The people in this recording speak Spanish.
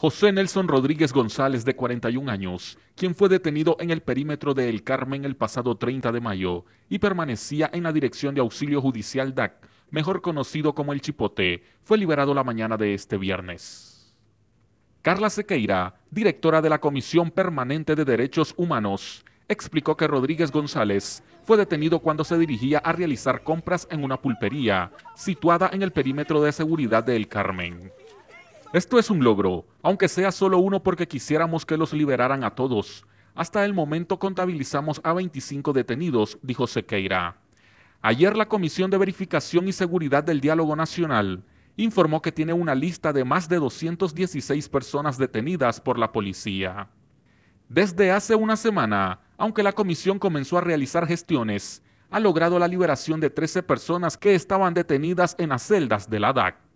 José Nelson Rodríguez González, de 41 años, quien fue detenido en el perímetro de El Carmen el pasado 30 de mayo y permanecía en la Dirección de Auxilio Judicial DAC, mejor conocido como El Chipote, fue liberado la mañana de este viernes. Carla Sequeira, directora de la Comisión Permanente de Derechos Humanos, explicó que Rodríguez González fue detenido cuando se dirigía a realizar compras en una pulpería situada en el perímetro de seguridad de El Carmen. Esto es un logro, aunque sea solo uno porque quisiéramos que los liberaran a todos. Hasta el momento contabilizamos a 25 detenidos, dijo Sequeira. Ayer la Comisión de Verificación y Seguridad del Diálogo Nacional informó que tiene una lista de más de 216 personas detenidas por la policía. Desde hace una semana, aunque la comisión comenzó a realizar gestiones, ha logrado la liberación de 13 personas que estaban detenidas en las celdas de la DAC.